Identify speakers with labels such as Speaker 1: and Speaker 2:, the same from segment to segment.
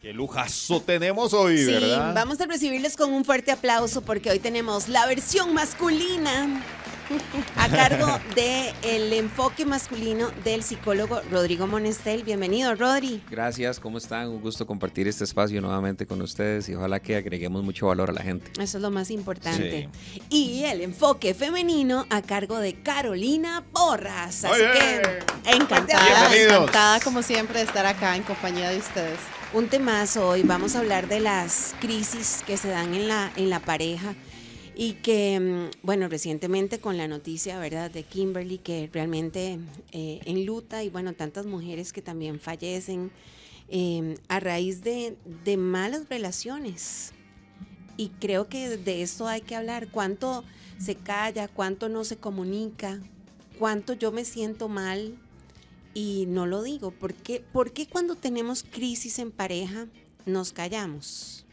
Speaker 1: Qué lujazo tenemos hoy, sí,
Speaker 2: Vamos a recibirles con un fuerte aplauso porque hoy tenemos la versión masculina a cargo del enfoque masculino del psicólogo Rodrigo Monestel. Bienvenido, Rodri.
Speaker 3: Gracias, ¿cómo están? Un gusto compartir este espacio nuevamente con ustedes y ojalá que agreguemos mucho valor a la gente.
Speaker 2: Eso es lo más importante. Y el enfoque femenino a cargo de Carolina Porras. Así que encantada, encantada como siempre de estar acá en compañía de ustedes un temazo hoy. Vamos a hablar de las crisis que se dan en la, en la pareja y que, mm, bueno, recientemente con la noticia, ¿verdad?, de Kimberly, que realmente eh, en luta y, bueno, tantas mujeres que también fallecen em, a raíz de, de malas relaciones. Y creo que de esto hay que hablar, cuánto se calla, cuánto no se comunica, cuánto yo me siento mal y no lo digo. porque ¿Por qué cuando tenemos crisis en pareja
Speaker 4: nos callamos?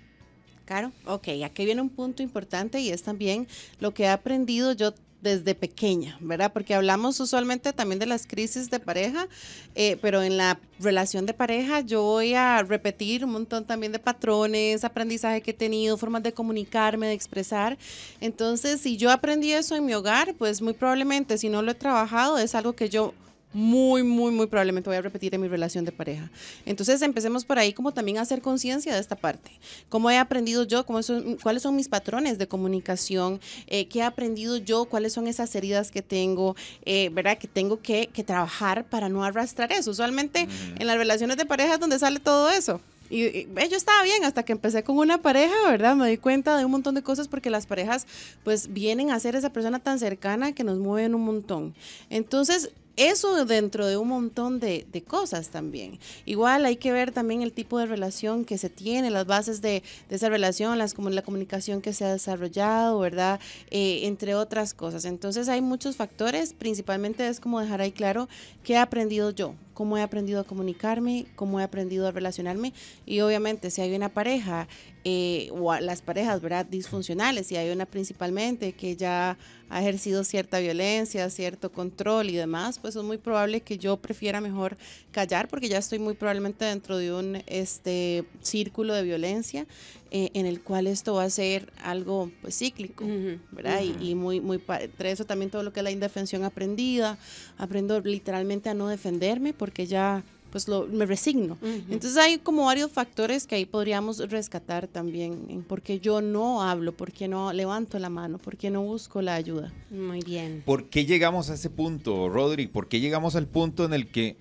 Speaker 4: Claro. Ok, aquí viene un punto importante y es también lo que he aprendido yo desde pequeña, ¿verdad? Porque hablamos usualmente también de las crisis de pareja, eh, pero en la relación de pareja yo voy a repetir un montón también de patrones, aprendizaje que he tenido, formas de comunicarme, de expresar. Entonces, si yo aprendí eso en mi hogar, pues muy probablemente si no lo he trabajado es algo que yo muy, muy, muy probablemente voy a repetir en mi relación de pareja. Entonces empecemos por ahí como también a hacer conciencia de esta parte. ¿Cómo he aprendido yo? ¿Cuáles son mis patrones de comunicación? Eh, ¿Qué he aprendido yo? ¿Cuáles son esas heridas que tengo? Eh, ¿Verdad? Que tengo que, que, trabajar para no arrastrar eso. Usualmente en las relaciones de pareja es donde sale todo eso. Y, y, eh, yo estaba bien hasta que empecé con una pareja, ¿verdad? Me di cuenta de un montón de cosas porque las parejas pues vienen a ser esa persona tan cercana que nos mueven un montón. Entonces, eso dentro de un montón de, cosas también. Igual hay que ver también el tipo de relación que se tiene, las bases de, esa relación, las, como la comunicación que se ha desarrollado, ¿verdad? Eh, entre otras cosas. Entonces hay muchos factores, principalmente es como dejar ahí claro qué he aprendido yo, cómo he aprendido a comunicarme, cómo he aprendido a relacionarme y obviamente si hay una pareja eh, o las parejas, ¿verdad? Disfuncionales, si hay una principalmente que ya ha ejercido cierta violencia, cierto control y demás, pues es muy probable que yo prefiera mejor callar porque ya estoy muy probablemente dentro de un este, círculo de violencia eh, en el cual esto va a ser algo pues cíclico, ¿verdad? y, muy, muy, entre eso también todo lo que es la indefensión aprendida, aprendo literalmente a no defenderme porque ya pues me resigno. Entonces hay como varios factores que ahí podríamos rescatar también, porque yo no hablo, porque no levanto la mano, porque no busco la ayuda. Muy bien.
Speaker 1: ¿Por qué llegamos a ese punto, Rodri? ¿Por qué llegamos al punto en el que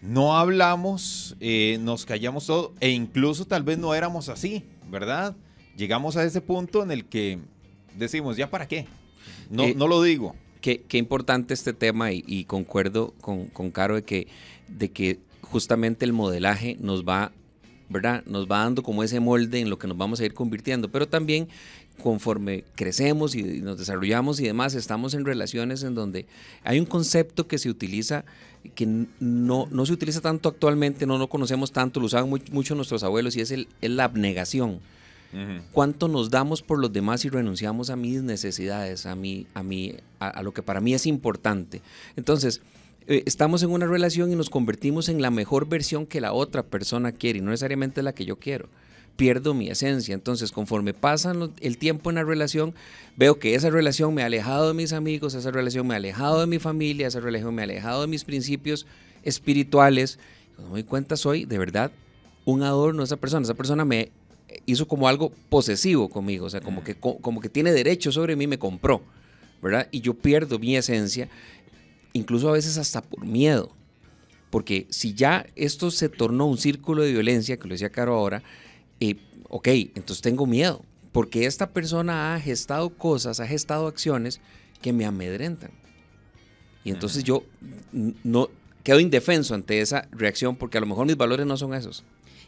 Speaker 1: no hablamos, eh, nos callamos todo e incluso tal vez no éramos así? ¿verdad? Llegamos a ese punto en el que decimos, ¿ya para qué? No, eh, no lo digo. Qué, qué, importante este tema y, y concuerdo con,
Speaker 3: con, Caro de que, de que justamente el modelaje nos va, ¿verdad? Nos va dando como ese molde en lo que nos vamos a ir convirtiendo, pero también conforme crecemos y nos desarrollamos y demás, estamos en relaciones en donde hay un concepto que se utiliza, que no, no se utiliza tanto actualmente, no lo conocemos tanto, lo usaban mucho nuestros abuelos y es, el, la abnegación. ¿Cuánto nos damos por los demás y renunciamos a mis necesidades, a, mí, a, mí, a lo que para mí es importante? Entonces, eh, estamos en una relación y nos convertimos en la mejor versión que la otra persona quiere y no necesariamente la que yo quiero pierdo mi esencia. Entonces, conforme pasa el tiempo en la relación, veo que esa relación me ha alejado de mis amigos, esa relación me ha alejado de mi familia, esa relación me ha alejado de mis principios espirituales. me doy cuenta, soy de verdad un adorno a esa persona. Esa persona me hizo como algo posesivo conmigo, o sea, como mm. que, como que tiene derecho sobre mí, me compró, ¿verdad? Y yo pierdo mi esencia, incluso a veces hasta por miedo. Porque si ya esto se tornó un círculo de violencia, que lo decía Caro ahora, eh, ok, entonces tengo miedo, porque esta persona ha gestado cosas, ha gestado acciones que me amedrentan. Y entonces yo no quedo indefenso ante esa reacción porque a lo mejor mis valores no son esos.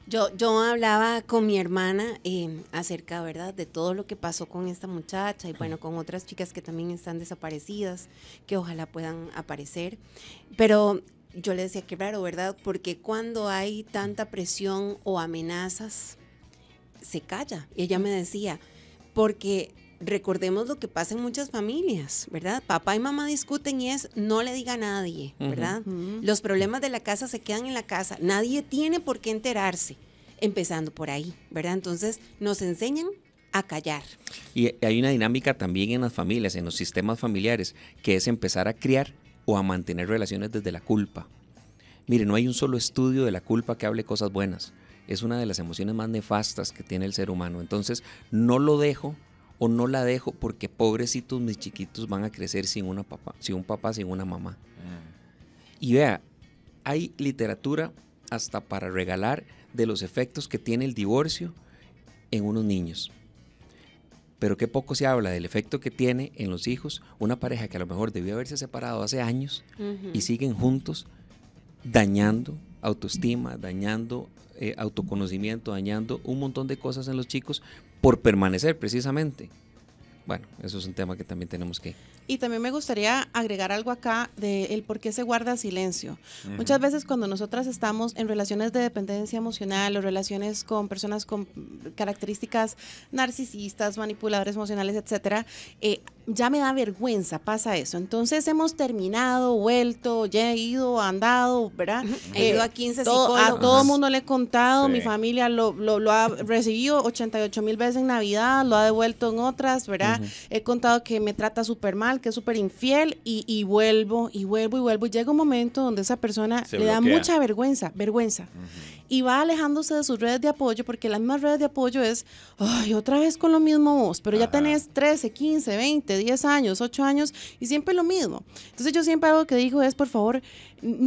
Speaker 2: Yo, yo hablaba con mi hermana eh, acerca, ¿verdad?, de todo lo que pasó con esta muchacha y bueno, con otras chicas que también están desaparecidas, que ojalá puedan aparecer. Pero yo le decía, que raro, ¿verdad? Porque cuando hay tanta presión o amenazas se calla. Y ella me decía, porque recordemos lo que pasa en muchas familias, ¿verdad? Papá y mamá discuten y es no le diga a nadie, ¿verdad? Los problemas de la casa se quedan en la casa, nadie tiene por qué enterarse, empezando por ahí, ¿verdad? Entonces nos enseñan a callar.
Speaker 3: Y hay una dinámica también en las familias, en los sistemas familiares, que es empezar a criar o a mantener relaciones desde la culpa. Mire, no hay un solo estudio de la culpa que hable cosas buenas es una de las emociones más nefastas que tiene el ser humano. Entonces, no lo dejo o no la dejo porque pobrecitos mis chiquitos van a crecer sin, una papá, sin un papá, sin una mamá. Mm. Y vea, hay literatura hasta para regalar de los efectos que tiene el divorcio en unos niños. Pero qué poco se habla del efecto que tiene en los hijos una pareja que a lo mejor debió haberse separado hace años y siguen juntos dañando autoestima, dañando eh, autoconocimiento, dañando un montón de cosas en los chicos por permanecer precisamente. Bueno, eso es un tema que también tenemos que
Speaker 4: y también me gustaría agregar algo acá de el por qué se guarda silencio. Muchas veces cuando nosotras estamos en relaciones de dependencia emocional o relaciones con personas con características narcisistas, manipuladores emocionales, etcétera, eh, ya me da vergüenza, pasa eso. Entonces hemos terminado, vuelto, ya he ido, andado, ¿verdad? He ido a 15 todo, A todo el mundo le he contado, mi familia lo, ha recibido 88 mil veces en Navidad, lo ha devuelto en otras, ¿verdad? He contado que me trata súper mal que es súper infiel y, vuelvo y vuelvo y vuelvo. Y llega un momento donde esa persona le da mucha vergüenza, vergüenza y va alejándose de sus redes de apoyo, porque las mismas redes de apoyo es, ay, otra vez con lo mismo vos, pero ya tenés 13, 15, 20, 10 años, 8 años y siempre lo mismo. Entonces yo siempre algo que digo es, por favor,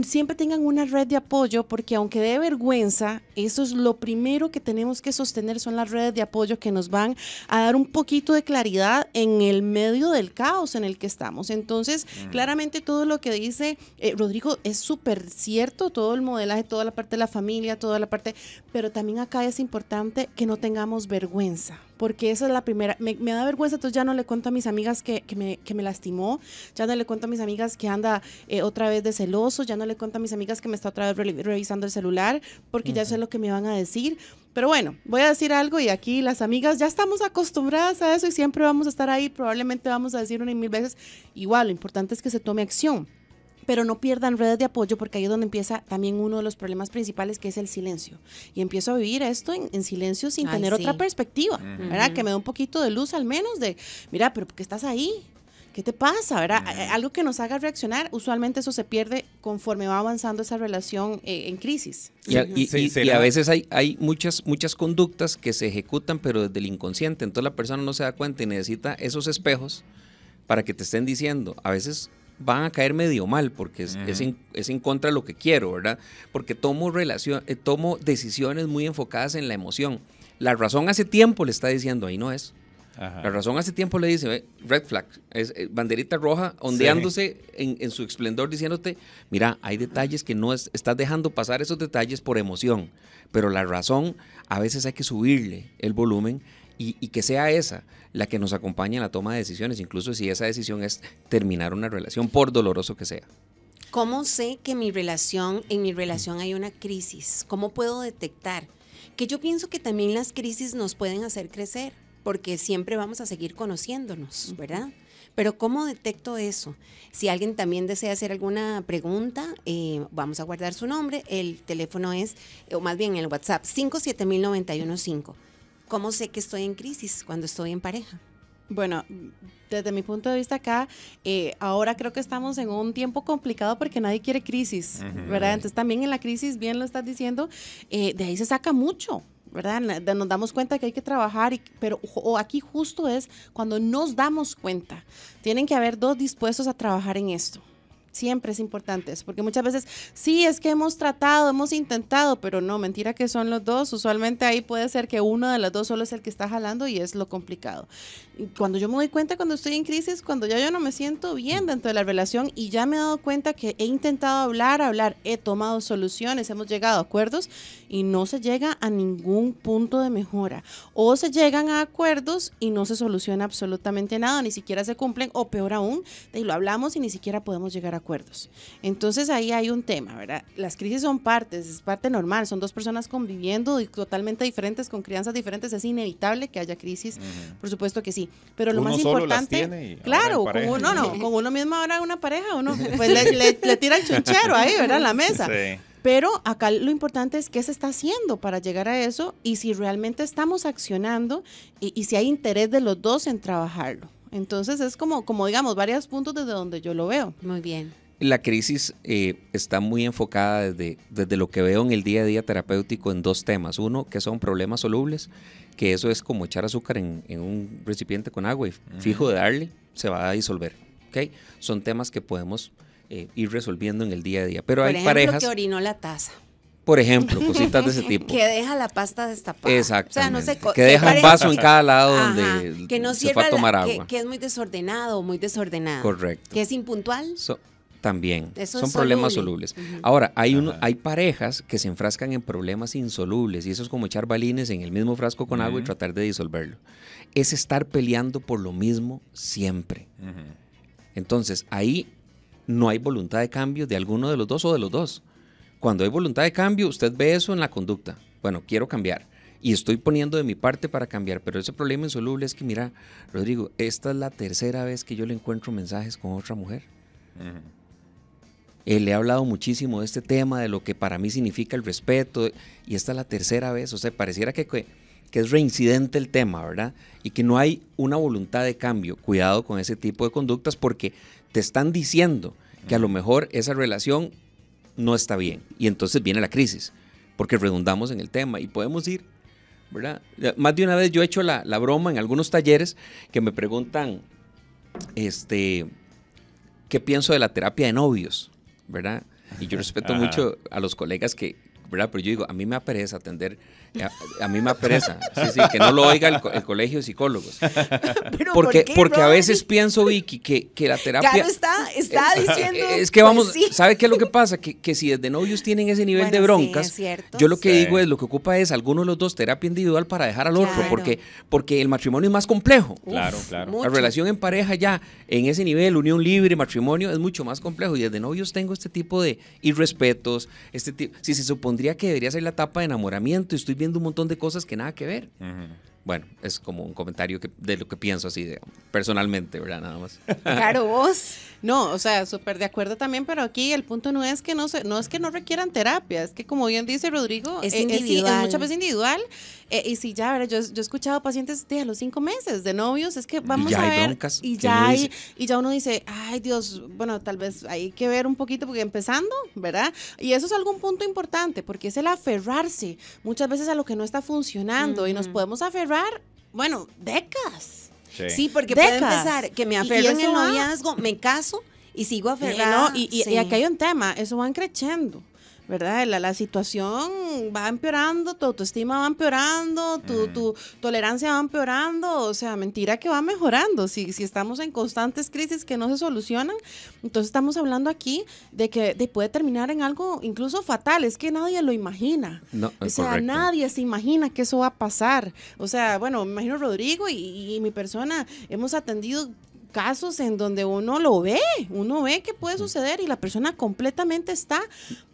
Speaker 4: siempre tengan una red de apoyo, porque aunque dé vergüenza, eso es lo primero que tenemos que sostener, son las redes de apoyo que nos van a dar un poquito de claridad en el medio del caos en el que estamos. Entonces, mm. claramente todo lo que dice eh, Rodrigo es súper cierto, todo el modelaje, toda la parte de la familia, todo la parte, pero también acá es importante que no tengamos vergüenza, porque esa es la primera, me, da vergüenza, entonces ya no le cuento a mis amigas que, que, me, que lastimó, ya no le cuento a mis amigas que anda eh, otra vez de celoso, ya no le cuento a mis amigas que me está otra vez revisando el celular, porque ya sé lo que me van a decir. Pero bueno, voy a decir algo y aquí las amigas ya estamos acostumbradas a eso y siempre vamos a estar ahí, probablemente vamos a decir una y mil veces, igual, lo importante es que se tome acción pero no pierdan redes de apoyo porque ahí es donde empieza también uno de los problemas principales que es el silencio. Y empiezo a vivir esto en, silencio sin tener otra perspectiva, ¿verdad? Que me da un poquito de luz al menos de, mira, pero ¿por qué estás ahí? ¿Qué te pasa? ¿verdad? Algo que nos haga reaccionar, usualmente eso se pierde conforme va avanzando esa relación eh, en crisis. Y
Speaker 3: a, veces hay, hay, muchas, muchas conductas que se ejecutan, pero desde el inconsciente. Entonces la persona no se da cuenta y necesita esos espejos para que te estén diciendo. A veces van a caer medio mal porque es, en, contra de lo que quiero, ¿verdad? Porque tomo, eh, tomo decisiones muy enfocadas en la emoción. La razón hace tiempo le está diciendo, ahí no es. La razón hace tiempo le dice, red flag, es eh, banderita roja ondeándose en, en, su esplendor diciéndote, mira, hay detalles que no es, estás dejando pasar esos detalles por emoción, pero la razón a veces hay que subirle el volumen y, que sea esa la que nos acompañe en la toma de decisiones, incluso si esa decisión es terminar una relación, por doloroso que sea.
Speaker 2: ¿Cómo sé que mi relación, en mi relación hay una crisis? ¿Cómo puedo detectar? Que yo pienso que también las crisis nos pueden hacer crecer, porque siempre vamos a seguir conociéndonos, ¿verdad? Pero ¿cómo detecto eso? Si alguien también desea hacer alguna pregunta, eh, vamos a guardar su nombre. El teléfono es, o más bien el WhatsApp, 570915.
Speaker 4: ¿Cómo sé que estoy en crisis cuando estoy en pareja? Bueno, desde mi punto de vista acá, eh, ahora creo que estamos en un tiempo complicado porque nadie quiere crisis, ¿verdad? Entonces también en la crisis, bien lo estás diciendo, eh, de ahí se saca mucho, ¿verdad? Nos damos cuenta que hay que trabajar, y, pero o aquí justo es cuando nos damos cuenta. Tienen que haber dos dispuestos a trabajar en esto siempre es importante eso, porque muchas veces sí es que hemos tratado, hemos intentado, pero no, mentira que son los dos. Usualmente ahí puede ser que uno de los dos solo es el que está jalando y es lo complicado. cuando yo me doy cuenta cuando estoy en crisis, cuando ya yo no me siento bien dentro de la relación y ya me he dado cuenta que he intentado hablar, hablar, he tomado soluciones, hemos llegado a acuerdos y no se llega a ningún punto de mejora. O se llegan a acuerdos y no se soluciona absolutamente nada, ni siquiera se cumplen, o peor aún, lo hablamos y ni siquiera podemos llegar a entonces ahí hay un tema, ¿verdad? Las crisis son partes, es parte normal, son dos personas conviviendo totalmente diferentes, con crianzas diferentes, es inevitable que haya crisis, por supuesto que sí. Pero lo más importante, claro, con uno no, con uno mismo ahora una pareja, uno pues le, tira el chunchero ahí, ¿verdad? la mesa. Pero acá lo importante es qué se está haciendo para llegar a eso y si realmente estamos accionando y si hay interés de los dos en trabajarlo. Entonces es como, como digamos, varios puntos desde donde yo lo veo. Muy bien.
Speaker 3: La crisis eh, está muy enfocada desde, desde lo que veo en el día a día terapéutico en dos temas. Uno, que son problemas solubles, que eso es como echar azúcar en, un recipiente con agua y fijo de darle, se va a disolver. Son temas que podemos eh, ir resolviendo en el día a día. Pero Por hay ejemplo, parejas... que
Speaker 2: orinó la taza.
Speaker 3: Por ejemplo, cositas de ese tipo. que
Speaker 2: deja la pasta destapada. Exacto. O sea, no se que deja un vaso en cada lado
Speaker 3: donde que no se va a tomar agua. Que,
Speaker 2: es muy desordenado, muy desordenado. Correcto. Que es impuntual.
Speaker 3: también. son problemas solubles. Ahora, hay, uno, hay parejas que se enfrascan en problemas insolubles y eso es como echar balines en el mismo frasco con agua y tratar de disolverlo. Es estar peleando por lo mismo siempre. Entonces, ahí no hay voluntad de cambio de alguno de los dos o de los dos. Cuando hay voluntad de cambio, usted ve eso en la conducta. Bueno, quiero cambiar y estoy poniendo de mi parte para cambiar, pero ese problema insoluble es que, mira, Rodrigo, esta es la tercera vez que yo le encuentro mensajes con otra mujer. Eh, le he hablado muchísimo de este tema, de lo que para mí significa el respeto, y esta es la tercera vez, o sea, pareciera que, que, es reincidente el tema, ¿verdad? Y que no hay una voluntad de cambio. Cuidado con ese tipo de conductas porque te están diciendo que a lo mejor esa relación no está bien. Y entonces viene la crisis, porque redundamos en el tema y podemos ir, ¿verdad? Más de una vez yo he hecho la, broma en algunos talleres que me preguntan, este, ¿qué pienso de la terapia de novios? ¿Verdad? Y yo respeto mucho a los colegas que, ¿verdad? Pero yo digo, a mí me aparece atender a, mí me apresa. que no lo oiga el, colegio de psicólogos. porque, porque a veces pienso, Vicky, que, que la terapia. Claro,
Speaker 2: está, está eh, diciendo. Eh, es que pues
Speaker 3: vamos, ¿sabe qué es lo que pasa? Que, que si desde novios tienen ese nivel de broncas, yo lo que digo es lo que ocupa es alguno de los dos terapia individual para dejar al otro, porque, porque el matrimonio es más complejo. claro, claro. La relación en pareja ya, en ese nivel, unión libre, matrimonio, es mucho más complejo. Y desde novios tengo este tipo de irrespetos, este tipo. Si se supondría que debería ser la etapa de enamoramiento y estoy bien un montón de cosas que nada que ver. Bueno, es como un comentario de lo que pienso así, de, personalmente, ¿verdad?
Speaker 1: Nada más.
Speaker 3: Claro,
Speaker 4: vos. No, o sea, súper de acuerdo también, pero aquí el punto no es que no, se, no es que no requieran terapia, es que como bien dice Rodrigo, es, eh, individual. Es, muchas veces individual. Eh, y si ya, Yo, he escuchado pacientes de a los cinco meses de novios, es que vamos a ver. y ya hay, y ya uno dice, ay Dios, bueno, tal vez hay que ver un poquito, porque empezando, ¿verdad? Y eso es algún punto importante, porque es el aferrarse muchas veces a lo que no está funcionando y nos podemos aferrar bueno, décadas. Sí, porque puede empezar que me aferro en el noviazgo, me
Speaker 2: caso y sigo aferrada. Y, no, y, y, aquí hay
Speaker 4: un tema, eso van creciendo. ¿verdad? La, la, situación va empeorando, tu autoestima va empeorando, tu, tu, tolerancia va empeorando, o sea, mentira que va mejorando. Si, si estamos en constantes crisis que no se solucionan, entonces estamos hablando aquí de que puede terminar en algo incluso fatal, es que nadie lo imagina. o sea, nadie se imagina que eso va a pasar. O sea, bueno, me imagino Rodrigo y mi persona, hemos atendido casos en donde uno lo ve, uno ve que puede suceder y la persona completamente está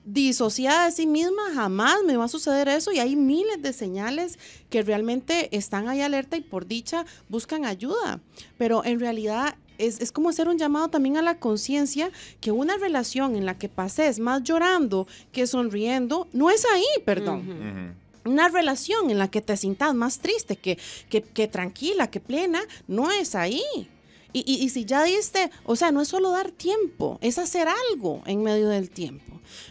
Speaker 4: disociada de sí misma, jamás me va a suceder eso y hay miles de señales que realmente están ahí alerta y por dicha buscan ayuda, pero en realidad es, como hacer un llamado también a la conciencia que una relación en la que pases más llorando que sonriendo, no es ahí, perdón. una relación en la que te sientas más triste, que, que, tranquila, que plena, no es ahí. Y, y, si ya diste, o sea, no es solo dar tiempo, es hacer algo en medio del tiempo.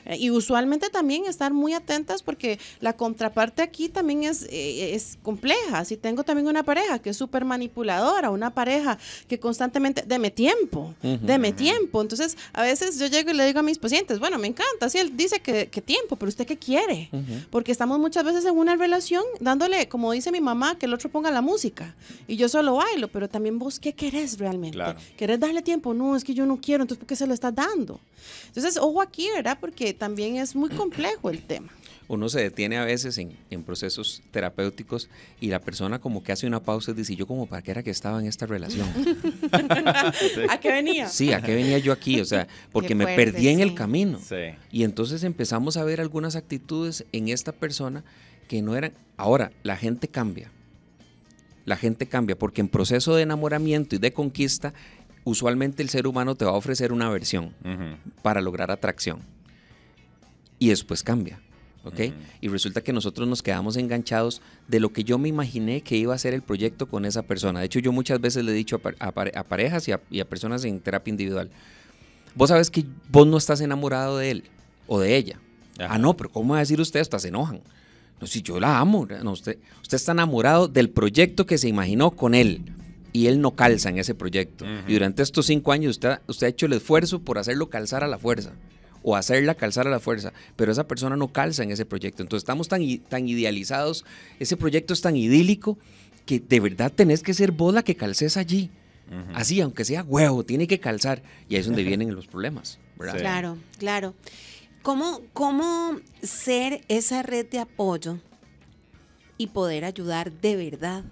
Speaker 4: Eh, y usualmente también estar muy atentas porque la contraparte aquí también es, eh, es compleja. Si tengo también una pareja que es súper manipuladora, una pareja que constantemente, deme tiempo, deme tiempo. Entonces, a veces yo llego y le digo a mis pacientes, bueno, me encanta, si él dice que, tiempo, pero usted qué quiere. Porque estamos muchas veces en una relación dándole, como dice mi mamá, que el otro ponga la música. Y yo solo bailo, pero también vos qué querés realmente realmente. ¿Querés darle tiempo? No, es que yo no quiero, entonces ¿por qué se lo estás dando? Entonces, ojo aquí, ¿verdad? Porque también es muy complejo el tema.
Speaker 3: Uno se detiene a veces en, procesos terapéuticos y la persona como que hace una pausa y dice, yo como para qué era que estaba en esta relación.
Speaker 4: ¿A qué venía? Sí, a qué
Speaker 3: venía yo aquí, o sea, porque me perdí en el camino. Y entonces empezamos a ver algunas actitudes en esta persona que no eran... Ahora, la gente cambia la gente cambia, porque en proceso de enamoramiento y de conquista, usualmente el ser humano te va a ofrecer una versión para lograr atracción. Y después cambia. ¿ok? Y resulta que nosotros nos quedamos enganchados de lo que yo me imaginé que iba a ser el proyecto con esa persona. De hecho, yo muchas veces le he dicho a, parejas y a, personas en terapia individual, vos sabes que vos no estás enamorado de él o de ella. Ah, no, pero ¿cómo va a decir usted? Hasta se enojan. No, si yo la amo, usted, usted está enamorado del proyecto que se imaginó con él y él no calza en ese proyecto. Y durante estos cinco años usted, usted ha hecho el esfuerzo por hacerlo calzar a la fuerza o hacerla calzar a la fuerza, pero esa persona no calza en ese proyecto. Entonces estamos tan, tan idealizados, ese proyecto es tan idílico que de verdad tenés que ser vos que calces allí. Así, aunque sea huevo, tiene que calzar. Y ahí es donde vienen los problemas. ¿verdad? Claro,
Speaker 2: claro. ¿Cómo, ser esa red de apoyo y poder ayudar de verdad?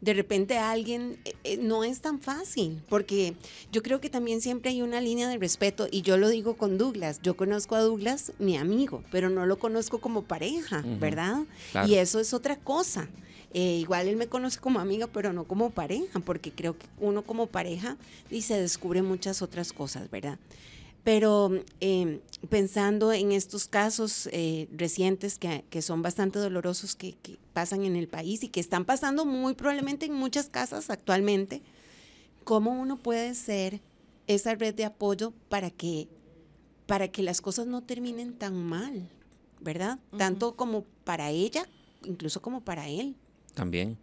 Speaker 2: de repente a alguien eh, eh, no es tan fácil, porque yo creo que también siempre hay una línea de respeto, y yo lo digo con Douglas, yo conozco a Douglas, mi amigo, pero no lo conozco como pareja, ¿verdad? Y eso es otra cosa. Eh, igual él me conoce como amiga, pero no como pareja, porque creo que uno como pareja y se descubre muchas otras cosas, ¿verdad? Pero em, pensando en estos casos eh, recientes que, que, son bastante dolorosos que, pasan en el país y que están pasando muy probablemente en muchas casas actualmente, ¿cómo uno puede ser esa red de apoyo para que, para que las cosas no terminen tan mal, ¿verdad? Tanto como para ella, incluso como para él.
Speaker 3: También.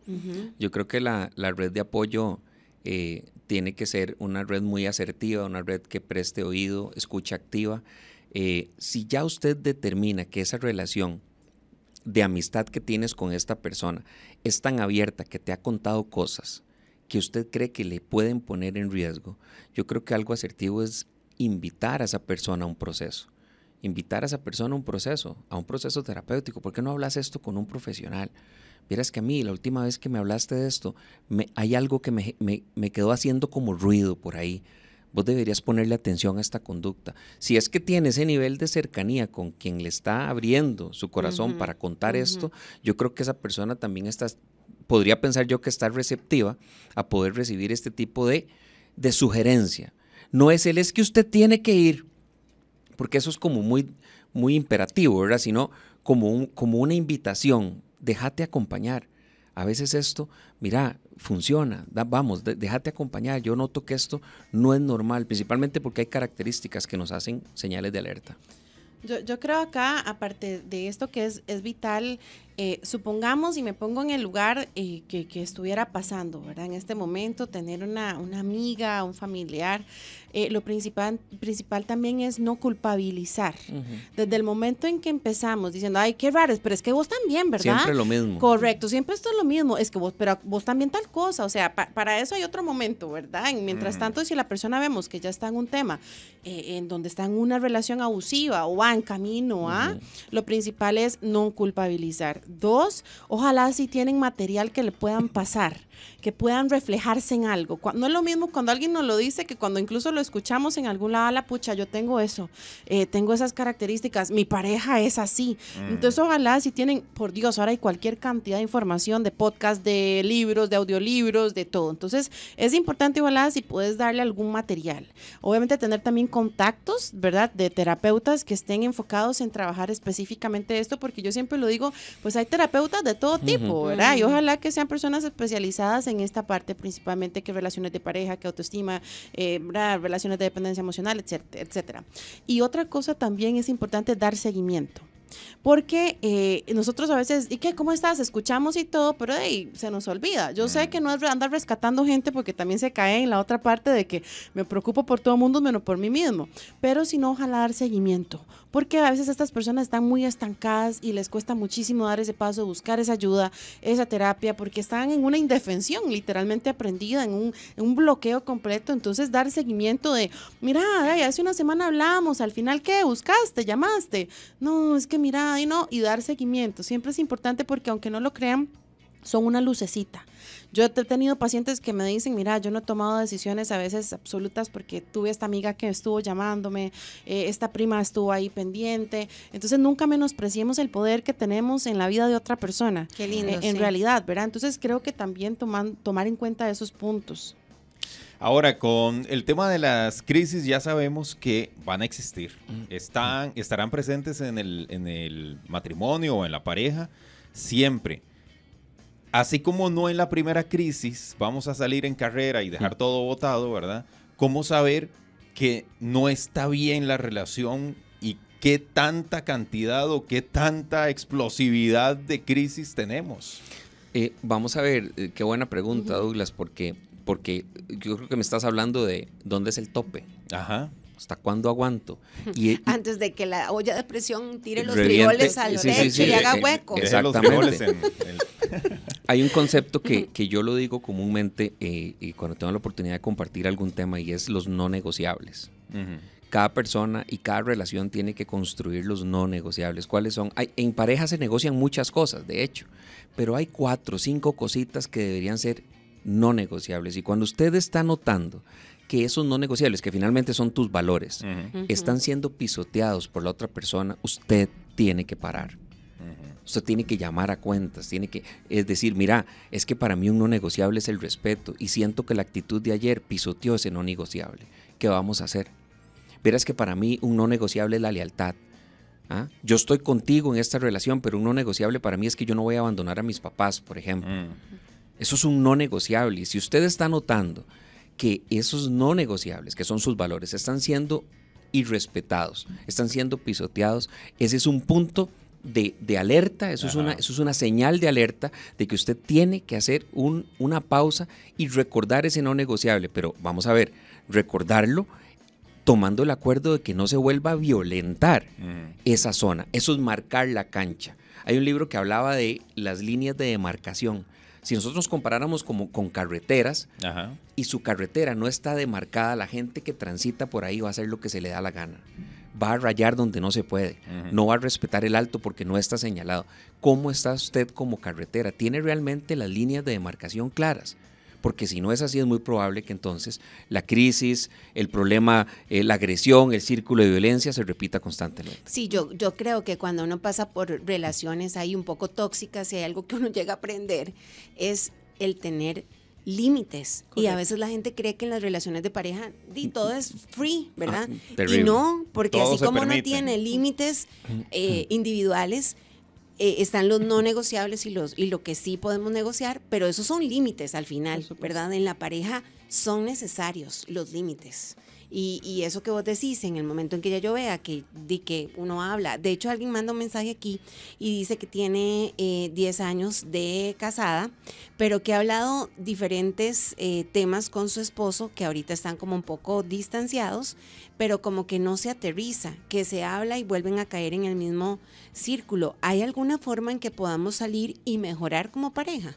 Speaker 3: Yo creo que la, red de apoyo eh, tiene que ser una red muy asertiva, una red que preste oído, escucha activa. Eh, si ya usted determina que esa relación de amistad que tienes con esta persona es tan abierta que te ha contado cosas que usted cree que le pueden poner en riesgo, yo creo que algo asertivo es invitar a esa persona a un proceso invitar a esa persona a un proceso, a un proceso terapéutico. ¿Por qué no hablas esto con un profesional? Vieras que a mí, la última vez que me hablaste de esto, me, hay algo que me, me, quedó haciendo como ruido por ahí. Vos deberías ponerle atención a esta conducta. Si es que tiene ese nivel de cercanía con quien le está abriendo su corazón para contar esto, yo creo que esa persona también está, podría pensar yo que está receptiva a poder recibir este tipo de, sugerencia. No es él es que usted tiene que ir, porque eso es como muy, muy imperativo, ¿verdad? Sino como, un, como una invitación déjate acompañar. A veces esto, mira, funciona, vamos, déjate acompañar. Yo noto que esto no es normal, principalmente porque hay características que nos hacen señales de alerta.
Speaker 4: Yo, creo acá, aparte de esto que es, es vital, eh, supongamos, y me pongo en el lugar eh, que, estuviera pasando, ¿verdad? En este momento, tener una, amiga, un familiar, eh, lo principal, principal también es no culpabilizar. Desde el momento en que empezamos diciendo, ay, qué raro, pero es que vos también, ¿verdad? Siempre lo mismo. Correcto, siempre esto es lo mismo, es que vos, pero vos también tal cosa, o sea, para eso hay otro momento, ¿verdad? mientras tanto, si la persona vemos que ya está en un tema, en donde está en una relación abusiva o va en camino a, lo principal es no culpabilizar Dos, ojalá si tienen material que le puedan pasar que puedan reflejarse en algo. No es lo mismo cuando alguien nos lo dice que cuando incluso lo escuchamos en algún lado, la pucha, yo tengo eso, eh, tengo esas características, mi pareja es así. Mm. Entonces, ojalá si tienen, por Dios, ahora hay cualquier cantidad de información de podcast, de libros, de audiolibros, de todo. Entonces, es importante, ojalá, si puedes darle algún material. Obviamente, tener también contactos, ¿verdad?, de terapeutas que estén enfocados en trabajar específicamente esto, porque yo siempre lo digo, pues hay terapeutas de todo tipo, ¿verdad? Y ojalá que sean personas especializadas en esta parte principalmente que relaciones de pareja, que autoestima, eh, relaciones de dependencia emocional, etcétera, etcétera. Y otra cosa también es importante dar seguimiento. Porque eh, nosotros a veces, ¿y qué? ¿Cómo estás? Escuchamos y todo, pero se nos olvida. Yo sé que no es andar rescatando gente porque también se cae en la otra parte de que me preocupo por todo mundo menos por mí mismo. Pero si no, ojalá dar seguimiento. Porque a veces estas personas están muy estancadas y les cuesta muchísimo dar ese paso, buscar esa ayuda, esa terapia, porque están en una indefensión literalmente aprendida, en un, bloqueo completo. Entonces, dar seguimiento de, mira, ya hace una semana hablamos, al final, ¿qué? ¿Buscaste? ¿Llamaste? No, es que que mira, no, y dar seguimiento. Siempre es importante porque aunque no lo crean, son una lucecita. Yo he tenido pacientes que me dicen, mira, yo no he tomado decisiones a veces absolutas porque tuve esta amiga que estuvo llamándome, eh, esta prima estuvo ahí pendiente. Entonces nunca menospreciemos el poder que tenemos en la vida de otra persona. Qué lindo. Eh, en realidad, ¿verdad? Entonces creo que también tomar en cuenta esos puntos.
Speaker 1: Ahora, con el tema de las crisis, ya sabemos que van a existir. Mm. Están, estarán presentes en el, en el matrimonio o en la pareja siempre. Así como no en la primera crisis vamos a salir en carrera y dejar mm. todo botado, ¿verdad? ¿Cómo saber que no está bien la relación y qué tanta cantidad o qué tanta explosividad de crisis tenemos?
Speaker 3: Eh, vamos a ver, eh, qué buena pregunta, Douglas, porque porque yo creo que me estás hablando de dónde es el tope. Ajá. ¿Hasta cuándo aguanto?
Speaker 2: Antes de que la olla de presión tire los frijoles al sí, y haga eh, eh, hueco. Exactamente.
Speaker 3: Hay un concepto que, yo lo digo comúnmente eh, y cuando tengo la oportunidad de compartir algún tema y es los no negociables. Cada persona y cada relación tiene que construir los no negociables. ¿Cuáles son? en pareja se negocian muchas cosas, de hecho, pero hay cuatro o cinco cositas que deberían ser no negociables. Y cuando usted está notando que esos no negociables, que finalmente son tus valores, están siendo pisoteados por la otra persona, usted tiene que parar. Usted tiene que llamar a cuentas, tiene que, es decir, mira, es que para mí un no negociable es el respeto y siento que la actitud de ayer pisoteó ese no negociable. ¿Qué vamos a hacer? Verás que para mí un no negociable es la lealtad. ¿ah? Yo estoy contigo en esta relación, pero un no negociable para mí es que yo no voy a abandonar a mis papás, por ejemplo. Mm. Eso es un no negociable. Y si usted está notando que esos no negociables, que son sus valores, están siendo irrespetados, están siendo pisoteados, ese es un punto de, alerta, eso es, una, señal de alerta de que usted tiene que hacer una pausa y recordar ese no negociable. Pero vamos a ver, recordarlo tomando el acuerdo de que no se vuelva a violentar mm. esa zona. Eso es marcar la cancha. Hay un libro que hablaba de las líneas de demarcación. Si nosotros comparáramos como con carreteras y su carretera no está demarcada, la gente que transita por ahí va a hacer lo que se le da la gana. Va a rayar donde no se puede, no va a respetar el alto porque no está señalado. ¿Cómo está usted como carretera? ¿Tiene realmente las líneas de demarcación claras? porque si no es así es muy probable que entonces la crisis, el problema, eh, la agresión, el círculo de violencia se repita constantemente.
Speaker 2: Sí, yo, yo creo que cuando uno pasa por relaciones ahí un poco tóxicas, si hay algo que uno llega a aprender, es el tener límites. Y a veces la gente cree que en las relaciones de pareja todo es free, ¿verdad? Ah, y no, porque así como uno no tiene límites eh, individuales, eh, están los no negociables y, los, y lo que sí podemos negociar, pero esos son límites al final, ¿verdad? En la pareja son necesarios los límites. Y, eso que vos decís, en el momento en que ya yo vea que, de que uno habla, de hecho alguien manda un mensaje aquí y dice que tiene 10 eh, años de casada, pero que ha hablado diferentes eh, temas con su esposo, que ahorita están como un poco distanciados, pero como que no se aterriza, que se habla y vuelven a caer en el mismo círculo. ¿Hay alguna forma en que podamos salir y mejorar como pareja?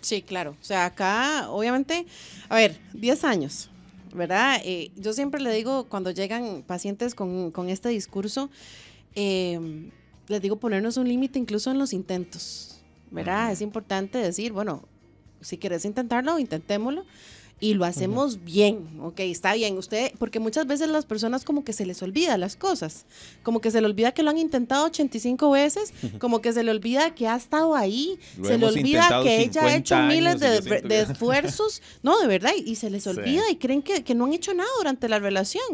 Speaker 4: Sí, claro. O sea, acá, obviamente, a ver, 10 años ¿verdad? Eh, yo siempre le digo cuando llegan pacientes con, con este discurso, eh, les digo ponernos un límite incluso en los intentos, ¿verdad? Es importante decir, bueno, si quieres intentarlo, intentémoslo y lo hacemos bien, ok, está bien. Usted, porque muchas veces las personas como que se les olvida las cosas, como que se le olvida que lo han intentado 85 veces, como que se le olvida que ha estado ahí, se le olvida que ella ha hecho miles de, esfuerzos, no, de verdad, y, se les olvida y creen que, no han hecho nada durante la relación,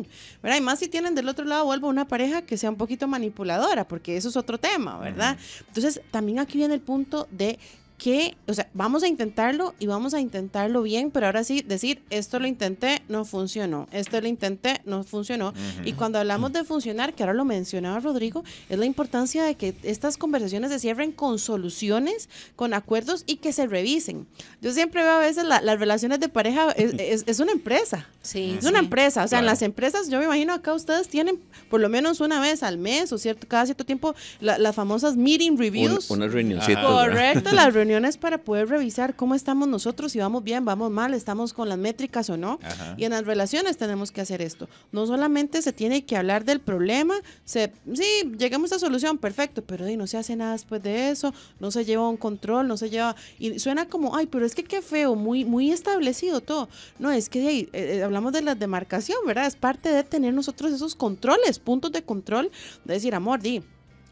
Speaker 4: ¿verdad? Y más si tienen del otro lado, vuelvo una pareja que sea un poquito manipuladora, porque eso es otro tema, ¿verdad? Entonces, también aquí viene el punto de que, o sea, vamos a intentarlo y vamos a intentarlo bien, pero ahora sí decir, esto lo intenté, no funcionó, esto lo intenté, no funcionó. Y cuando hablamos de funcionar, que ahora lo mencionaba Rodrigo, es la importancia de que estas conversaciones se cierren con soluciones, con acuerdos y que se revisen. Yo siempre veo a veces las relaciones de pareja, es, es, una empresa. Ah, es una empresa, o sea, en las empresas, yo me imagino acá ustedes tienen por lo menos una vez al mes o cierto, cada cierto tiempo las famosas meeting reviews. una Correcto, las reuniones para poder revisar cómo estamos nosotros, si vamos bien, vamos mal, estamos con las métricas o no. Y en las relaciones tenemos que hacer esto. No solamente se tiene que hablar del problema, se, sí, llegamos a solución, perfecto, pero no se hace nada después de eso, no se lleva un control, no se lleva... Y suena como, ay, pero es que qué feo, muy, muy establecido todo. No, es que eh, eh, hablamos de la demarcación, ¿verdad? Es parte de tener nosotros esos controles, puntos de control, de decir, amor, di,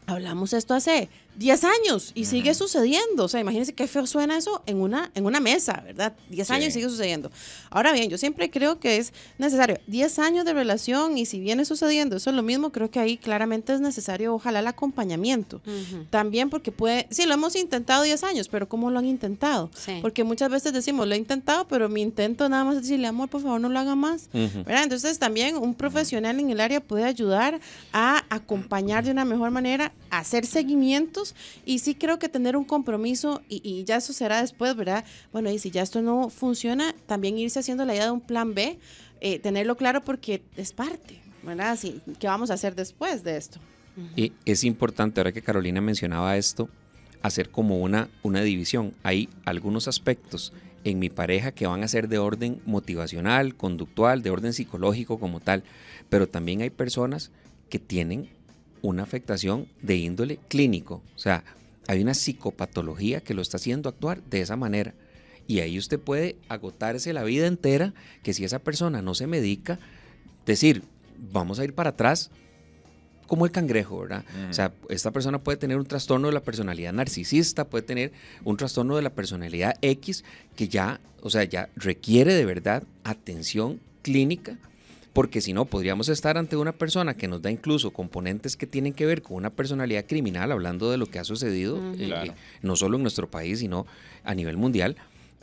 Speaker 4: hablamos esto hace 10 años y sigue sucediendo. O sea, imagínense qué feo suena eso en una, en una mesa, ¿verdad? 10 años y sigue sucediendo. Ahora bien, yo siempre creo que es necesario 10 años de relación y si viene sucediendo eso es lo mismo, creo que ahí claramente es necesario, ojalá, el acompañamiento. También porque puede, sí, lo hemos intentado 10 años, pero ¿cómo lo han intentado? Porque muchas veces decimos, lo he intentado, pero mi intento nada más es decirle, amor, por favor, no lo haga más. Entonces también un profesional en el área puede ayudar a acompañar de una mejor manera, hacer seguimientos y sí creo que tener un compromiso y, ya eso será después, ¿verdad? Bueno, y si ya esto no funciona, también irse haciendo la idea de un plan B, eh, tenerlo claro porque es parte, ¿verdad? Así, ¿Qué vamos a hacer después de esto?
Speaker 3: Y es importante, ahora que Carolina mencionaba esto, hacer como una, una división. Hay algunos aspectos en mi pareja que van a ser de orden motivacional, conductual, de orden psicológico como tal, pero también hay personas que tienen una afectación de índole clínico. O sea, hay una psicopatología que lo está haciendo actuar de esa manera. Y ahí usted puede agotarse la vida entera, que si esa persona no se medica, decir, vamos a ir para atrás como el cangrejo, ¿verdad? O sea, mm. esta persona puede tener un trastorno de la personalidad narcisista, puede tener un trastorno de la personalidad X, que ya, o sea, ya requiere de verdad atención clínica porque si no podríamos estar ante una persona que nos da incluso componentes que tienen que ver con una personalidad criminal, hablando de lo que ha sucedido, eh, eh, no solo en nuestro país, sino a nivel mundial.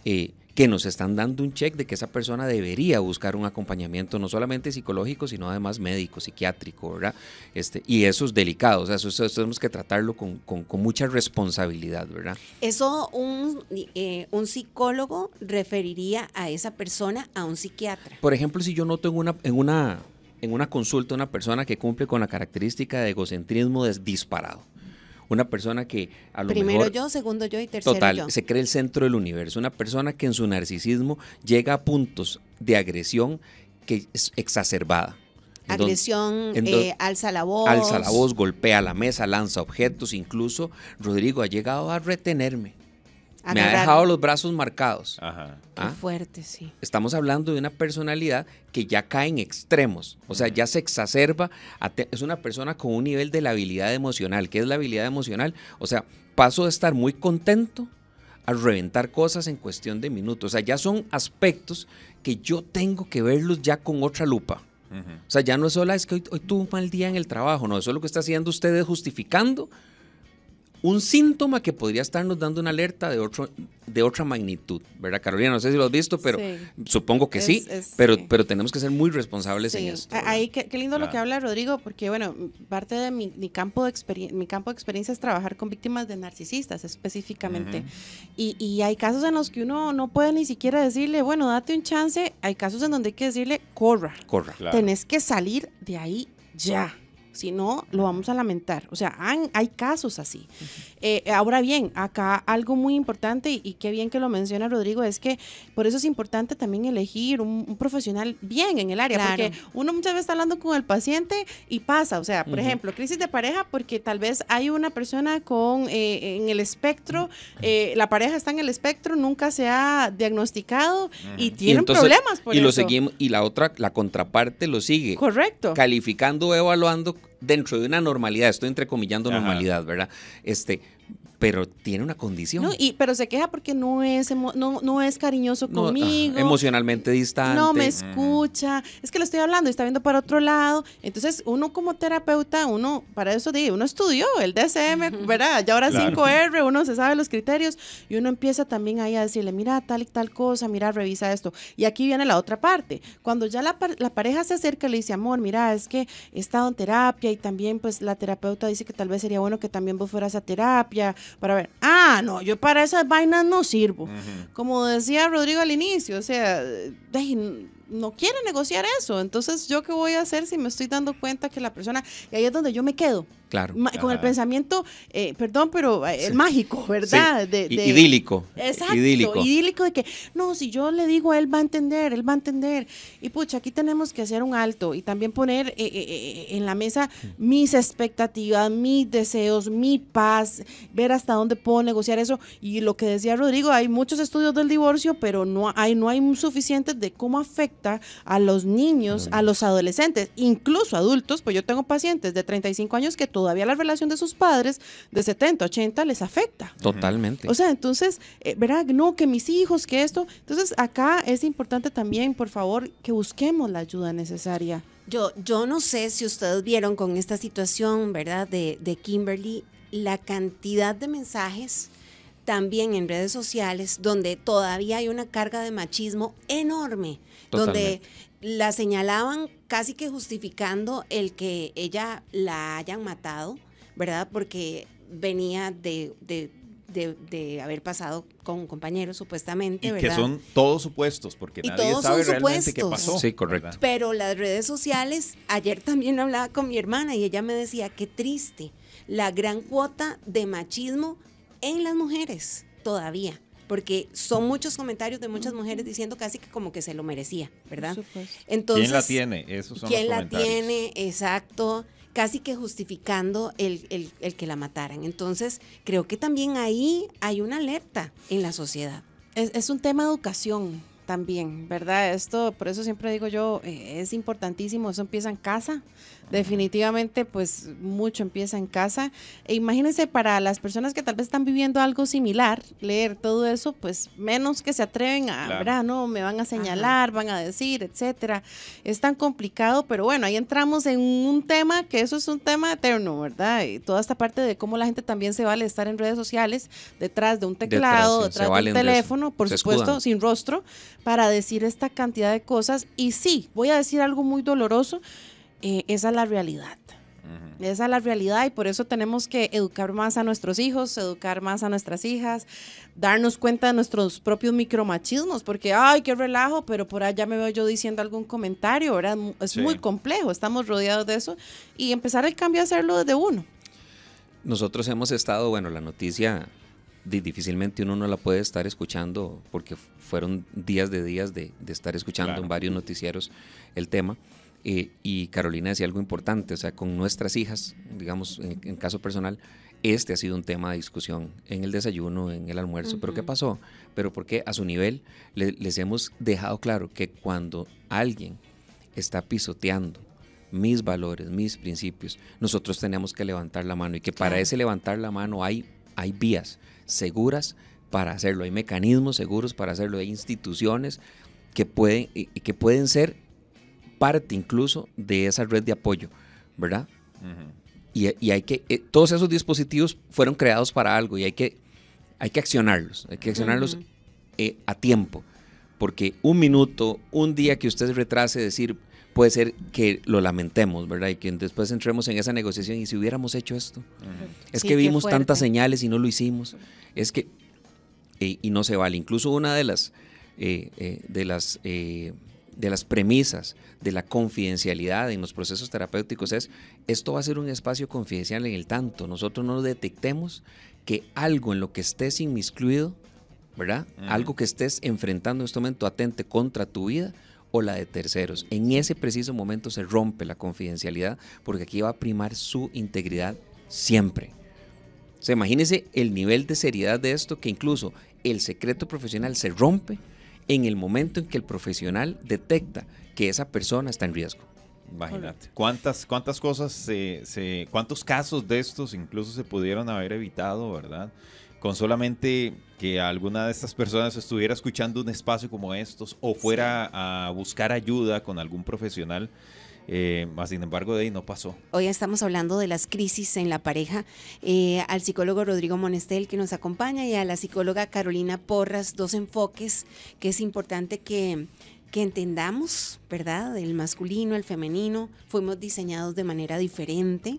Speaker 3: Eh, que nos están dando un check de que esa persona debería buscar un acompañamiento no solamente psicológico, sino además médico, psiquiátrico, ¿verdad? Este, y eso es delicado, o sea, eso, tenemos que tratarlo con, mucha responsabilidad, ¿verdad?
Speaker 2: Eso un, eh, un psicólogo referiría a esa persona a un psiquiatra.
Speaker 3: Por ejemplo, si yo noto en una, en una, en una consulta una persona que cumple con la característica de egocentrismo disparado, una persona que a lo Primero yo,
Speaker 2: segundo yo y tercero total, se
Speaker 3: cree el centro del universo, una persona que en su narcisismo llega a puntos de agresión que es exacerbada. agresión,
Speaker 2: eh, alza la voz. Alza la voz,
Speaker 3: golpea la mesa, lanza objetos, incluso Rodrigo ha llegado a retenerme. Me ha dejado los brazos marcados. Ajá. ¿Ah? Qué
Speaker 2: fuerte, sí.
Speaker 3: Estamos hablando de una personalidad que ya cae en extremos, o sea, ya se exacerba. Es una persona con un nivel de la habilidad emocional. ¿Qué es la habilidad emocional? O sea, paso de estar muy contento a reventar cosas en cuestión de minutos. O sea, ya son aspectos que yo tengo que verlos ya con otra lupa. O sea, ya no es solo ah, es que hoy, tuvo un mal día en el trabajo, no, eso es lo que está haciendo ustedes justificando un síntoma que podría estarnos dando una alerta de, otro, de otra magnitud, ¿verdad, Carolina? No sé si lo has visto, pero supongo que sí, pero, pero tenemos que ser muy responsables en esto.
Speaker 4: Ahí, qué, lindo lo que habla Rodrigo, porque, bueno, parte de mi, campo de mi campo de experiencia es trabajar con víctimas de narcisistas específicamente. y, hay casos en los que uno no puede ni siquiera decirle, bueno, date un chance. Hay casos en donde hay que decirle, corra.
Speaker 3: Corra. Tenés
Speaker 4: que salir de ahí ya si no, lo vamos a lamentar. O sea, hay casos así. Eh, ahora bien, acá algo muy importante y, qué bien que lo menciona Rodrigo, es que por eso es importante también elegir un, profesional bien en el área, porque uno muchas veces está hablando con el paciente y pasa, o sea, por ejemplo, crisis de pareja, porque tal vez hay una persona con eh, en el espectro, eh, la pareja está en el espectro, nunca se ha diagnosticado y tienen problemas por y Lo seguimos,
Speaker 3: y la otra, la contraparte lo sigue. Correcto. Calificando, evaluando dentro de una normalidad, estoy entrecomillando normalidad, ¿verdad? Este, pero tiene una condición. y,
Speaker 4: pero se queja porque no es, no, es cariñoso ah, conmigo.
Speaker 3: emocionalmente distante. No me
Speaker 4: escucha. Es que lo estoy hablando y está viendo para otro lado. Entonces, uno como terapeuta, uno, para eso dije, uno estudió el DSM, ¿verdad? Ya ahora 5R, uno se sabe los criterios y uno empieza también ahí a decirle, mira, tal y tal cosa, mira, revisa esto. Y aquí viene la otra parte. Cuando ya la, pareja se acerca, y le dice, amor, mira, es que he estado en terapia y también, pues, la terapeuta dice que tal vez sería bueno que también vos fueras a terapia para ver, ah, no, yo para esas vainas no sirvo. Como decía Rodrigo al inicio, o sea, no quiere negociar eso. Entonces, ¿yo qué voy a hacer si me estoy dando cuenta que la persona, y ahí es donde yo me quedo? Claro. con el pensamiento, eh, perdón, pero eh, es mágico, ¿verdad? De, idílico. Exacto, idílico. idílico de que, no, si yo le digo, él va a entender, él va a entender. Y pucha, aquí tenemos que hacer un alto y también poner eh, en la mesa mm. mis expectativas, mis deseos, mi paz, ver hasta dónde puedo negociar eso. Y lo que decía Rodrigo, hay muchos estudios del divorcio, pero no hay, no hay suficientes de cómo afecta a los niños, a los adolescentes, incluso adultos, pues yo tengo pacientes de 35 años que todavía la relación de sus padres de 70, 80 les afecta.
Speaker 3: Totalmente. O sea,
Speaker 4: entonces, eh, ¿verdad? No, que mis hijos, que esto. Entonces, acá es importante también, por favor, que busquemos la ayuda necesaria.
Speaker 2: Yo, yo no sé si ustedes vieron con esta situación, ¿verdad? De, de Kimberly, la cantidad de mensajes también en redes sociales donde todavía hay una carga de machismo enorme, Totalmente. donde la señalaban casi que justificando el que ella la hayan matado, ¿verdad? Porque venía de, de de, haber pasado con compañeros supuestamente. que son
Speaker 1: todos supuestos, porque nadie sabe realmente qué pasó. Sí, correcto.
Speaker 2: Pero las redes sociales, ayer también hablaba con mi hermana y ella me decía, qué triste, la gran cuota de machismo en las mujeres todavía porque son muchos comentarios de muchas mujeres diciendo casi que como que se lo merecía, ¿verdad? Entonces, ¿Quién la
Speaker 1: tiene? Esos son ¿Quién la tiene?
Speaker 2: Exacto casi que justificando el, que la mataran. Entonces, creo que también ahí hay una alerta en la sociedad.
Speaker 4: Es, un tema de educación también, ¿verdad? Esto, por eso siempre digo yo, eh, es importantísimo, eso empieza en casa, Definitivamente, pues mucho empieza en casa. E imagínense para las personas que tal vez están viviendo algo similar, leer todo eso, pues menos que se atreven a, No, me van a señalar, van a decir, etcétera. Es tan complicado, pero bueno, ahí entramos en un tema que eso es un tema eterno, ¿verdad? Y toda esta parte de cómo la gente también se vale estar en redes sociales, detrás de un teclado, detrás, de un teléfono, por supuesto, sin rostro, para decir esta cantidad de cosas. Y sí, voy a decir algo muy doloroso eh, esa es la realidad. Esa es la realidad y por eso tenemos que educar más a nuestros hijos, educar más a nuestras hijas, darnos cuenta de nuestros propios micromachismos, porque, ay, qué relajo, pero por allá me veo yo diciendo algún comentario, Es muy complejo, estamos rodeados de eso y empezar el cambio a hacerlo desde uno.
Speaker 3: Nosotros hemos estado, bueno, la noticia difícilmente uno no la puede estar escuchando porque fueron días de días de, estar escuchando en varios noticieros el tema. Eh, y Carolina decía algo importante, o sea, con nuestras hijas, digamos, en, caso personal, este ha sido un tema de discusión en el desayuno, en el almuerzo, pero ¿qué pasó? Pero porque a su nivel les hemos dejado claro que cuando alguien está pisoteando mis valores, mis principios, nosotros tenemos que levantar la mano y que para ese levantar la mano hay, hay vías seguras para hacerlo, hay mecanismos seguros para hacerlo, hay instituciones que pueden, eh, que pueden ser parte incluso de esa red de apoyo, ¿verdad? y, hay que, eh, todos esos dispositivos fueron creados para algo y hay que, hay que accionarlos, hay que accionarlos eh, a tiempo, porque un minuto, un día que usted retrase, decir, puede ser que lo lamentemos, ¿verdad? Y que después entremos en esa negociación y si hubiéramos hecho esto,
Speaker 1: es que vimos tantas
Speaker 3: señales y no lo hicimos, es que, eh, y no se vale. Incluso una de las, de las de las premisas de la confidencialidad en los procesos terapéuticos es, esto va a ser un espacio confidencial en el tanto, nosotros no detectemos que algo en lo que estés inmiscuido, ¿verdad? Algo que estés enfrentando en este momento atente contra tu vida o la de terceros. En ese preciso momento se rompe la confidencialidad porque aquí va a primar su integridad siempre. O sea, imagínense el nivel de seriedad de esto que incluso el secreto profesional se rompe en el momento en que el profesional detecta que esa persona
Speaker 1: está en riesgo. Imagínate. ¿Cuántas, cuántas cosas, se, cuántos casos de estos incluso se pudieron haber evitado, verdad? Con solamente que alguna de estas personas estuviera escuchando un espacio como estos o fuera a buscar ayuda con algún profesional eh, más sin embargo, de ahí no pasó.
Speaker 2: Hoy estamos hablando de las crisis en la pareja. Eh, al psicólogo Rodrigo Monestel que nos acompaña y a la psicóloga Carolina Porras, dos enfoques que es importante que, que entendamos, ¿verdad? El masculino, el femenino, fuimos diseñados de manera diferente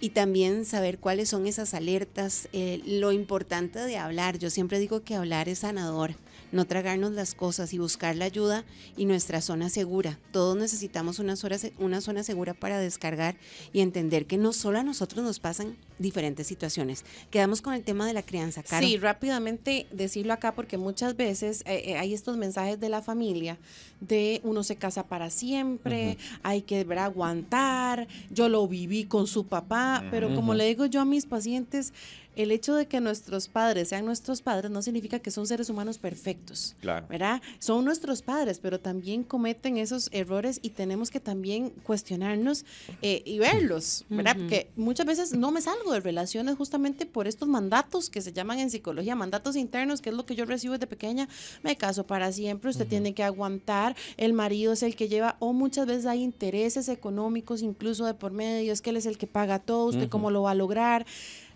Speaker 2: y también saber cuáles son esas alertas, eh, lo importante de hablar. Yo siempre digo que hablar es sanador, no tragarnos las cosas y buscar la ayuda y nuestra zona segura. Todos necesitamos una zona, una zona segura para descargar y entender que no solo a nosotros nos pasan diferentes situaciones. Quedamos con el tema de la crianza, Caro. Sí,
Speaker 4: rápidamente decirlo acá porque muchas veces eh, eh, hay estos mensajes de la familia de uno se casa para siempre, hay que ver, aguantar, yo lo viví con su papá, pero como le digo yo a mis pacientes, el hecho de que nuestros padres sean nuestros padres no significa que son seres humanos perfectos. Claro. ¿Verdad? Son nuestros padres, pero también cometen esos errores y tenemos que también cuestionarnos eh, y verlos, ¿verdad? Porque muchas veces no me salgo de relaciones justamente por estos mandatos que se llaman en psicología, mandatos internos, que es lo que yo recibo desde pequeña. Me caso para siempre, usted tiene que aguantar, el marido es el que lleva, o muchas veces hay intereses económicos incluso de por medio, es que él es el que paga todo, usted cómo lo va a lograr.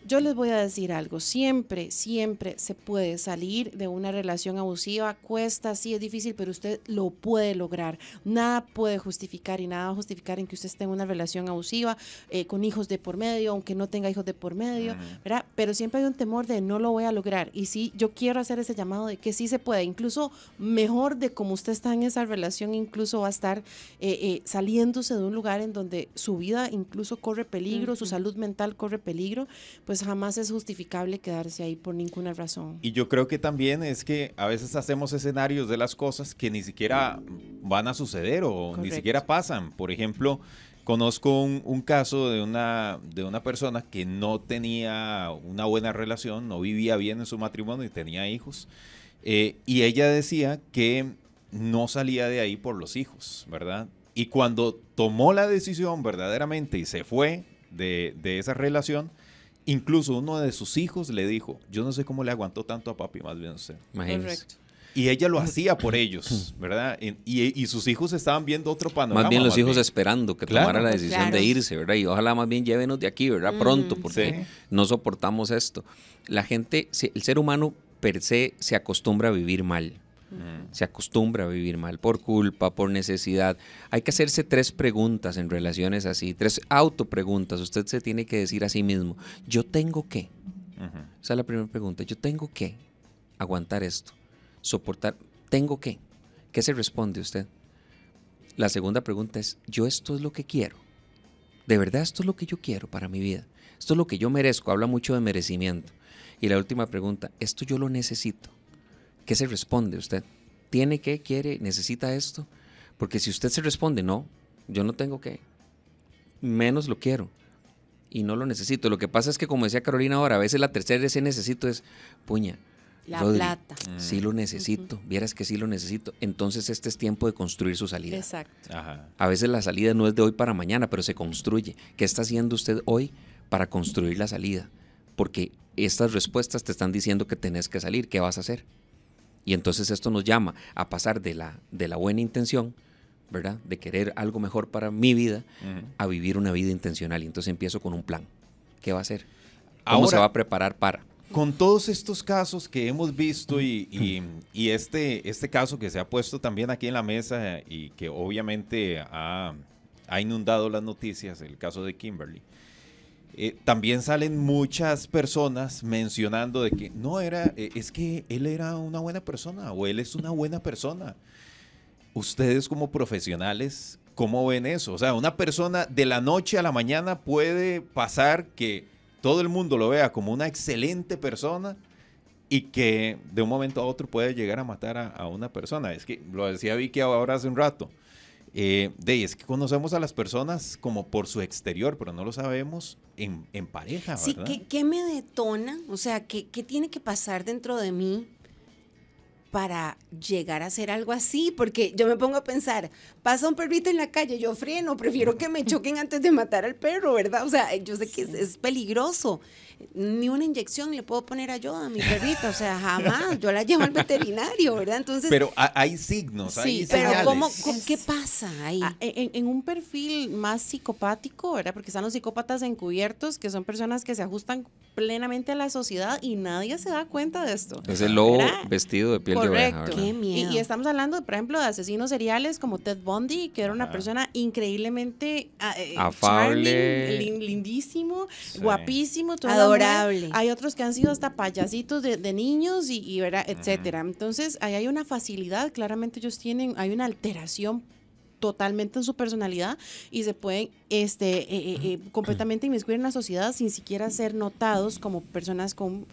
Speaker 4: Yo les voy a decir algo, siempre, siempre se puede salir de una relación abusiva, cuesta, sí es difícil, pero usted lo puede lograr. Nada puede justificar y nada va a justificar en que usted esté en una relación abusiva, eh, con hijos de por medio, aunque no tenga hijos de por medio, ¿verdad? Pero siempre hay un temor de no lo voy a lograr. Y sí, yo quiero hacer ese llamado de que sí se puede, incluso mejor de cómo usted está en esa relación, incluso va a estar eh, eh, saliéndose de un lugar en donde su vida incluso corre peligro, su salud mental corre peligro pues jamás es justificable quedarse ahí por ninguna razón.
Speaker 1: Y yo creo que también es que a veces hacemos escenarios de las cosas que ni siquiera van a suceder o ni siquiera pasan. Por ejemplo, conozco un, caso de una, de una persona que no tenía una buena relación, no vivía bien en su matrimonio y tenía hijos. Eh, y ella decía que no salía de ahí por los hijos, ¿verdad? Y cuando tomó la decisión verdaderamente y se fue de esa relación, Incluso uno de sus hijos le dijo, yo no sé cómo le aguantó tanto a papi, más bien usted. Correcto. Y ella lo hacía por ellos, ¿verdad? Y, sus hijos estaban viendo otro panorama. Más bien los hijos
Speaker 3: esperando que tomara la decisión de irse, ¿verdad? Y ojalá más bien llévenos de aquí, ¿verdad? Pronto, porque no soportamos esto. La gente, el ser humano per se se acostumbra a vivir mal. Mm. Se acostumbra a vivir mal por culpa, por necesidad. Hay que hacerse tres preguntas en relaciones así, tres autopreguntas. Usted se tiene que decir a sí mismo, yo tengo que. Esa es la primera pregunta. Yo tengo que aguantar esto, soportar. Tengo que. ¿Qué se responde usted? La segunda pregunta es, yo esto es lo que quiero. De verdad esto es lo que yo quiero para mi vida. Esto es lo que yo merezco. Habla mucho de merecimiento. Y la última pregunta, esto yo lo necesito. ¿Qué se responde usted? ¿Tiene qué? quiere, necesita esto? Porque si usted se responde, no, yo no tengo qué, menos lo quiero y no lo necesito. Lo que pasa es que, como decía Carolina ahora, a veces la tercera ese necesito es, puña,
Speaker 4: la plata. Sí
Speaker 3: lo mm. necesito, vieras que sí lo necesito. Entonces este es tiempo de construir su salida. Exacto. A veces la salida no es de hoy para mañana, pero se construye. ¿Qué está haciendo usted hoy para construir la salida? Porque estas respuestas te están diciendo que tenés que salir, ¿qué vas a hacer? Y entonces esto nos llama a pasar de la, de la buena intención, ¿verdad? De querer algo
Speaker 1: mejor para mi vida,
Speaker 3: a vivir una vida intencional. Y entonces empiezo con un plan. ¿Qué va a
Speaker 1: hacer? ¿Cómo se va a
Speaker 3: preparar para?
Speaker 1: Con todos estos casos que hemos visto y, este, este caso que se ha puesto también aquí en la mesa y que obviamente ha, ha inundado las noticias, el caso de Kimberly. Eh, también salen muchas personas mencionando de que no era, eh, es que él era una buena persona o él es una buena persona. Ustedes como profesionales, ¿cómo ven eso? O sea, una persona de la noche a la mañana puede pasar que todo el mundo lo vea como una excelente persona y que de un momento a otro puede llegar a matar a, a una persona. Es que lo decía Vicky ahora hace un rato. Eh, de es que conocemos a las personas como por su exterior, pero no lo sabemos en, en pareja.
Speaker 2: ¿verdad? Sí, ¿qué, me detona? O sea, ¿qué, ¿qué tiene que pasar dentro de mí para llegar a hacer algo así, porque yo me pongo a pensar, pasa un perrito en la calle, yo freno, prefiero que me choquen antes de matar al perro, ¿verdad? O sea, yo sé que es, peligroso. Ni una inyección le puedo poner a yo a mi perrito, o sea, jamás, yo la llevo al
Speaker 4: veterinario, ¿verdad? Entonces... Pero
Speaker 1: hay signos, sí, hay pero señales. ¿cómo,
Speaker 4: qué pasa ahí? Ah, e, en, en, un perfil más psicopático, ¿verdad? Porque están los psicópatas encubiertos, que son personas que se ajustan plenamente a la sociedad y nadie se da cuenta de esto. Es el lobo
Speaker 3: vestido de piel de oveja. Qué
Speaker 4: Y, estamos hablando, por ejemplo, de asesinos seriales como Ted Bundy, que era una persona increíblemente ah, eh, afable, lindísimo, guapísimo, adorable. Hay otros que han sido hasta payasitos de, niños y, etcétera. Entonces, ahí hay una facilidad, claramente ellos tienen, hay una alteración totalmente en su personalidad y se pueden este, eh, eh, eh, completamente inmiscuir en la sociedad sin siquiera ser notados como personas con,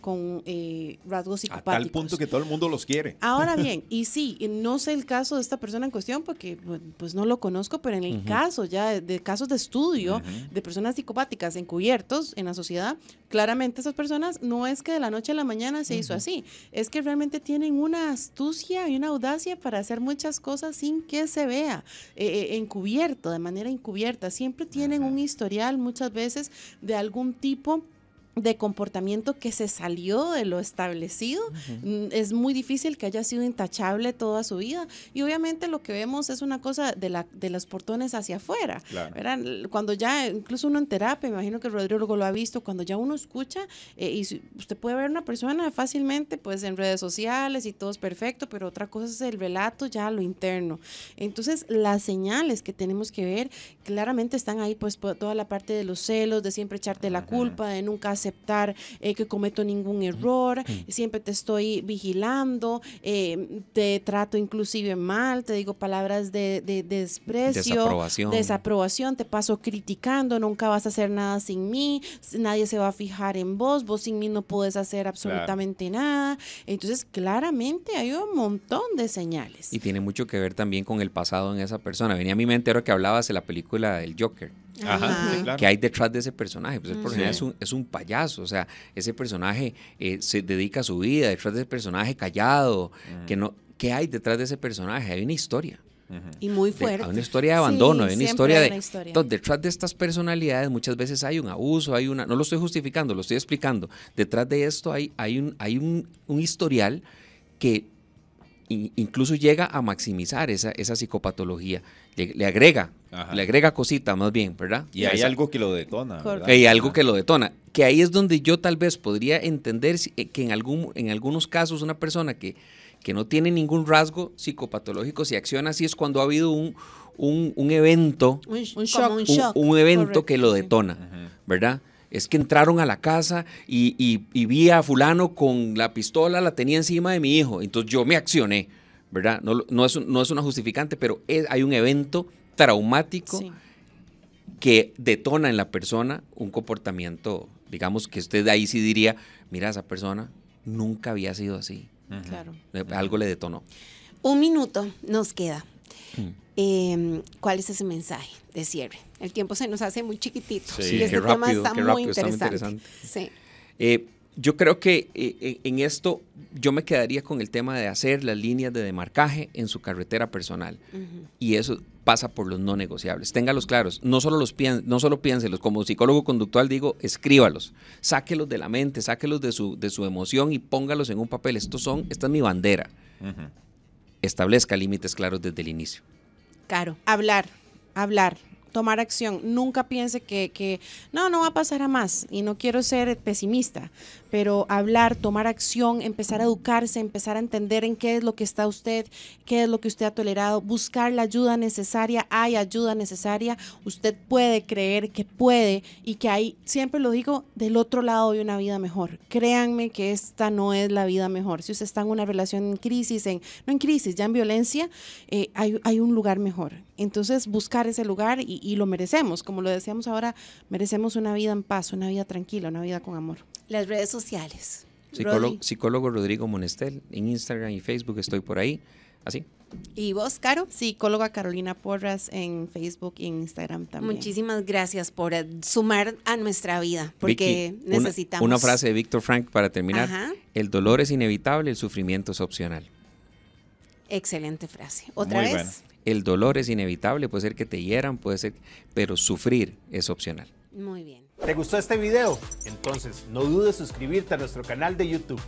Speaker 4: rasgos psicopáticos. A tal punto que
Speaker 1: todo el mundo los quiere.
Speaker 4: Ahora bien, y sí, no sé el caso de esta persona en cuestión porque pues, pues no lo conozco, pero en el caso ya de, casos de estudio de personas psicopáticas encubiertos en la sociedad, claramente esas personas no es que de la noche a la mañana se hizo así, es que realmente tienen una astucia y una audacia para hacer muchas cosas sin que se vea, eh, eh, encubierto, de manera encubierta. Siempre tienen un historial muchas veces de algún tipo de comportamiento que se salió de lo establecido. Mm, es muy difícil que haya sido intachable toda su vida. Y obviamente lo que vemos es una cosa de, la, de los portones hacia afuera. Cuando ya, incluso uno en terapia, me imagino que Rodrigo lo ha visto, cuando ya uno escucha eh, y usted puede ver una persona fácilmente pues en redes sociales y todo es perfecto, pero otra cosa es el relato ya lo interno. Entonces las señales que tenemos que ver claramente están ahí pues toda la parte de los celos, de siempre echarte la culpa, de nunca hacer aceptar eh, que cometo ningún error, mm. siempre te estoy vigilando, eh, te trato inclusive mal, te digo palabras de, desprecio, desaprobación. te paso criticando, nunca vas a hacer nada sin mí, nadie se va a fijar en vos, vos sin mí no puedes hacer absolutamente nada. Entonces, claramente hay un montón de señales.
Speaker 3: Y tiene mucho que ver también con el pasado en esa persona. Venía a mi mente ahora que hablabas de la película del Joker. Ajá, que hay detrás de ese personaje. Pues el por mm. es, un, es, un, payaso, o sea, ese personaje eh, se dedica a su vida, detrás de ese personaje callado, que mm. no, ¿qué hay detrás de ese personaje? Hay una historia.
Speaker 4: Y muy fuerte. hay una
Speaker 3: historia de abandono, hay una historia de... detrás de estas personalidades muchas veces hay un abuso, hay una... No lo estoy justificando, lo estoy explicando. Detrás de esto hay, hay, un, hay un, historial que incluso llega a maximizar esa, esa psicopatología, le, agrega le agrega cosita más bien, ¿verdad? Y, hay algo
Speaker 1: que lo detona. Hay algo
Speaker 3: que lo detona. Que ahí es donde yo tal vez podría entender eh, que en, algún, en algunos casos una persona que, que no tiene ningún rasgo psicopatológico, si acciona así es cuando ha habido un, un, un evento,
Speaker 4: un, shock, un evento que
Speaker 3: lo detona, ¿verdad? es que entraron a la casa y, vi a fulano con la pistola, la tenía encima de mi hijo, entonces yo me accioné, ¿verdad? No, es, no es una justificante, pero hay un evento traumático que detona en la persona un comportamiento, digamos, que usted de ahí sí diría, mira, esa persona nunca había sido así. Claro. Eh, algo le detonó.
Speaker 2: Un minuto nos queda. Mm. Em, ¿Cuál es ese mensaje de cierre? El tiempo se nos hace muy chiquitito sí, y este tema muy interesante.
Speaker 3: Eh, yo creo que eh, en esto yo me quedaría con el tema de hacer las líneas de demarcaje en su carretera personal. Y eso pasa por los no negociables. Téngalos claros, no solo, los no solo piénselos, como psicólogo conductual digo, escríbalos, sáquelos de la mente, sáquelos de su, de su emoción y póngalos en un papel. Estos son, esta es mi bandera. Establezca límites claros desde el inicio.
Speaker 4: Claro, hablar, hablar, tomar acción. Nunca piense que, no, no va a pasar a más y no quiero ser pesimista, pero hablar, tomar acción, empezar a educarse, empezar a entender en qué es lo que está usted, qué es lo que usted ha tolerado, buscar la ayuda necesaria, hay ayuda necesaria, usted puede creer que puede y que hay, siempre lo digo, del otro lado hay una vida mejor. Créanme que esta no es la vida mejor. Si usted está en una relación en crisis, en, no en crisis, ya en violencia, eh, hay un lugar mejor. Entonces, buscar ese lugar y, y lo merecemos, como lo decíamos ahora, merecemos una vida en paz, una vida tranquila, una vida con amor. Las redes sociales.
Speaker 3: Psicólogo, Rodrigo Monestel, en Instagram y Facebook estoy por ahí, así.
Speaker 4: ¿Y vos, Caro? Psicóloga Carolina Porras en Facebook y en Instagram
Speaker 2: también. Muchísimas gracias por eh, sumar a nuestra vida, porque necesitamos. Una, frase de
Speaker 3: Víctor Frank para terminar. El dolor es inevitable, el sufrimiento es opcional.
Speaker 2: Excelente frase. ¿Otra vez?
Speaker 3: El dolor es inevitable, puede ser que te hieran, puede ser, pero sufrir es opcional. Muy
Speaker 1: bien. ¿Te gustó este video? Entonces, no dudes suscribirte a nuestro canal de YouTube